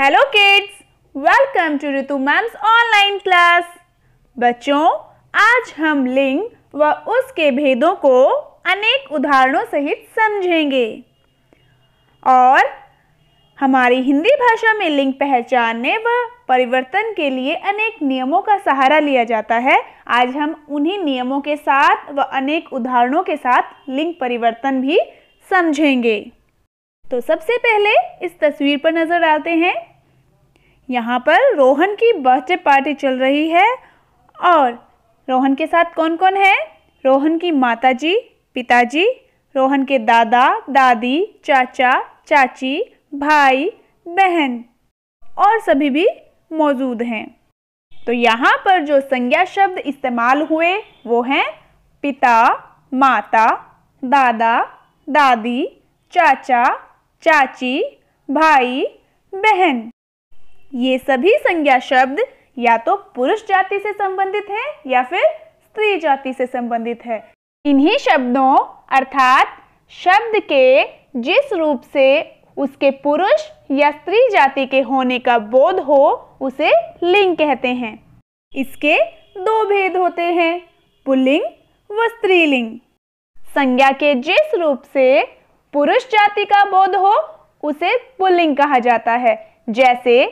hello kids welcome to Ritu ma'am's online class बच्चों आज हम लिंग व उसके भेदों को अनेक उदाहरणों सहित समझेंगे और हमारी हिंदी भाषा में लिंग पहचानने व परिवर्तन के लिए अनेक नियमों का सहारा लिया जाता है आज हम उन्हीं नियमों के साथ व अनेक उदाहरणों के साथ लिंग परिवर्तन भी समझेंगे तो सबसे पहले इस तस्वीर पर नज़र आते हैं यहाँ पर रोहन की बर्थडे पार्टी चल रही है और रोहन के साथ कौन कौन है रोहन की माताजी, पिताजी रोहन के दादा दादी चाचा चाची भाई बहन और सभी भी मौजूद हैं तो यहाँ पर जो संज्ञा शब्द इस्तेमाल हुए वो हैं पिता माता दादा दादी चाचा चाची भाई बहन ये सभी संज्ञा शब्द या तो पुरुष जाति से संबंधित हैं या फिर स्त्री जाति से संबंधित है इन्हीं शब्दों अर्थात शब्द के जिस रूप से उसके पुरुष या स्त्री जाति के होने का बोध हो उसे लिंग कहते हैं इसके दो भेद होते हैं पुलिंग व स्त्रीलिंग संज्ञा के जिस रूप से पुरुष जाति का बोध हो उसे पुल्लिंग कहा जाता है जैसे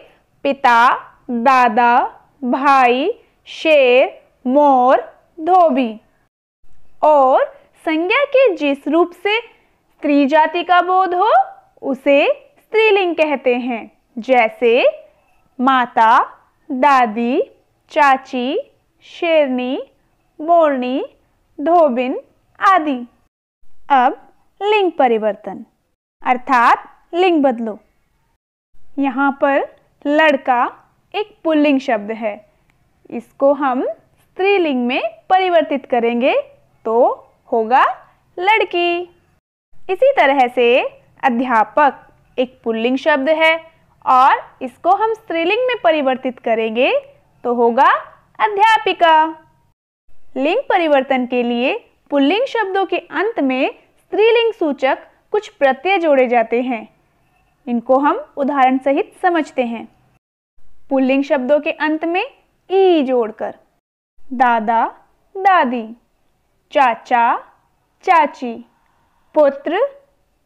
पिता दादा भाई शेर मोर धोबी और संज्ञा के जिस रूप से स्त्री जाति का बोध हो उसे स्त्रीलिंग कहते हैं जैसे माता दादी चाची शेरनी मोरनी धोबिन आदि अब लिंग परिवर्तन अर्थात लिंग बदलो यहाँ पर लड़का एक पुल्लिंग शब्द है इसको हम स्त्रीलिंग में परिवर्तित करेंगे तो होगा लड़की इसी तरह से अध्यापक एक पुल्लिंग शब्द है और इसको हम स्त्रीलिंग में परिवर्तित करेंगे तो होगा अध्यापिका लिंग परिवर्तन के लिए पुल्लिंग शब्दों के अंत में स्त्रीलिंग सूचक कुछ प्रत्यय जोड़े जाते हैं इनको हम उदाहरण सहित समझते हैं पुल्लिंग शब्दों के अंत में ई जोड़कर दादा दादी चाचा चाची पुत्र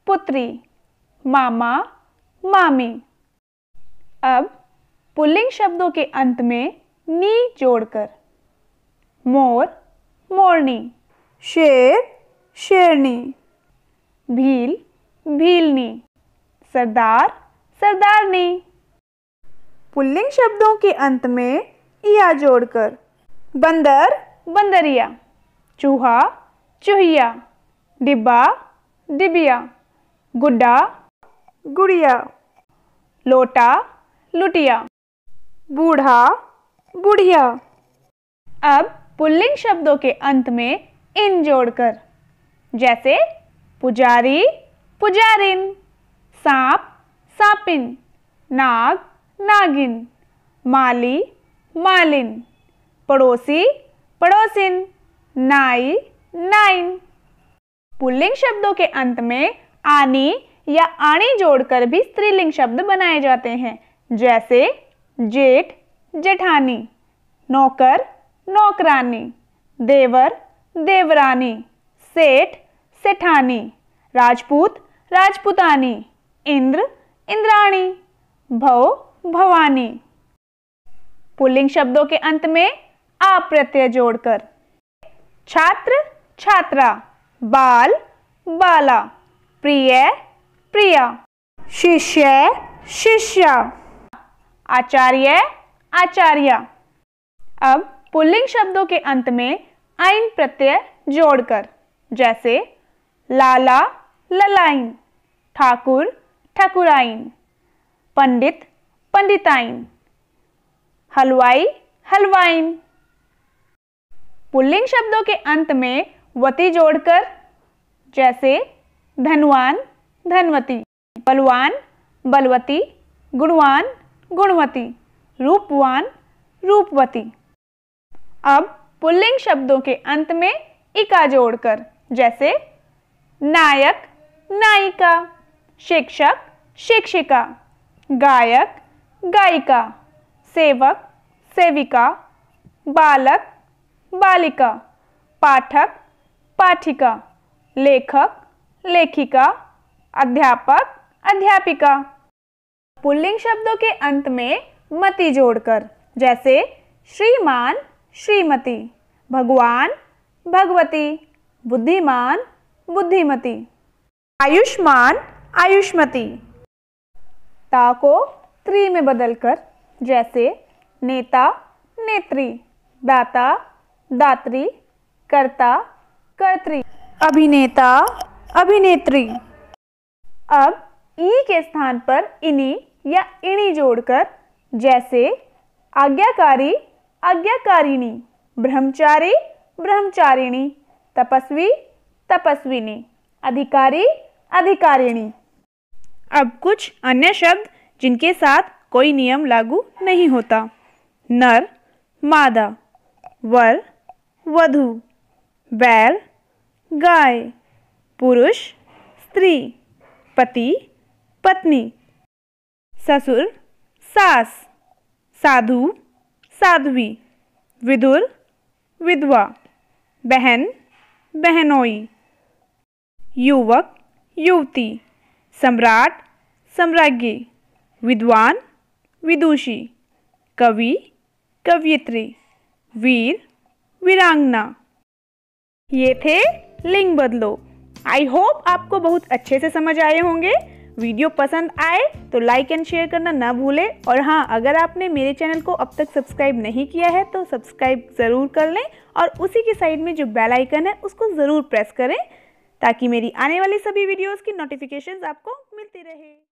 पुत्री मामा मामी अब पुल्लिंग शब्दों के अंत में नी जोड़कर मोर मोरनी शेर शेरनी भील भीलनी सरदार सरदारनी पुल्लिंग शब्दों के अंत में या जोड़कर बंदर बंदरिया चूहा चूहिया डिब्बा डिबिया गुड्डा गुड़िया लोटा लुटिया बूढ़ा बुढ़िया अब पुल्लिंग शब्दों के अंत में इन जोड़कर जैसे पुजारी पुजारिन सांप सापिन नाग नागिन माली मालिन पड़ोसी पड़ोसिन नाई नाइन पुल्लिंग शब्दों के अंत में आनी या आणी जोड़कर भी स्त्रीलिंग शब्द बनाए जाते हैं जैसे जेठ जेठानी नौकर नौकरानी देवर देवरानी सेठ सेठानी राजपूत राजपूतानी इंद्र इंद्राणी भव भवानी पुल्लिंग शब्दों के अंत में आ प्रत्यय जोड़कर छात्र छात्रा बाल बाला प्रिय प्रिया शिष्य शिष्या आचार्य आचार्य अब पुल्लिंग शब्दों के अंत में आइन प्रत्यय जोड़कर जैसे लाला ललाइन ठाकुर ठाकुराइन पंडित पंडिताइन हलवाई हलवाइन पुल्लिंग शब्दों के अंत में वती जोड़कर जैसे धनवान धनवती बलवान बलवती गुणवान गुणवती रूपवान रूपवती अब पुल्लिंग शब्दों के अंत में इका जोड़कर जैसे नायक नायिका शिक्षक शिक्षिका गायक गायिका सेवक सेविका बालक बालिका पाठक पाठिका लेखक लेखिका अध्यापक अध्यापिका पुल्लिंग शब्दों के अंत में मति जोड़कर जैसे श्रीमान श्रीमती भगवान भगवती बुद्धिमान बुद्धिमती आयुष्मान आयुष्मती ता को त्री में बदलकर जैसे नेता नेत्री दाता दात्री कर्ता कर्त्री अभिनेता अभिनेत्री अब ई के स्थान पर इनी या इणी जोड़कर जैसे आज्ञाकारी आज्ञाकारिणी ब्रह्मचारी ब्रह्मचारिणी तपस्वी तपस्विनी अधिकारी अधिकारिणी अब कुछ अन्य शब्द जिनके साथ कोई नियम लागू नहीं होता नर मादा वर वधु बैल गाय पुरुष स्त्री पति पत्नी ससुर सास साधु साध्वी विदुर विधवा बहन बहनोई युवक युवती सम्राट सम्राज्ञी विद्वान विदुषी कवि कवियत्री वीर वीरांगना ये थे लिंग बदलो आई होप आपको बहुत अच्छे से समझ आए होंगे वीडियो पसंद आए तो लाइक एंड शेयर करना ना भूलें और हाँ अगर आपने मेरे चैनल को अब तक सब्सक्राइब नहीं किया है तो सब्सक्राइब ज़रूर कर लें और उसी के साइड में जो बेल आइकन है उसको ज़रूर प्रेस करें ताकि मेरी आने वाली सभी वीडियोस की नोटिफिकेशंस आपको मिलती रहे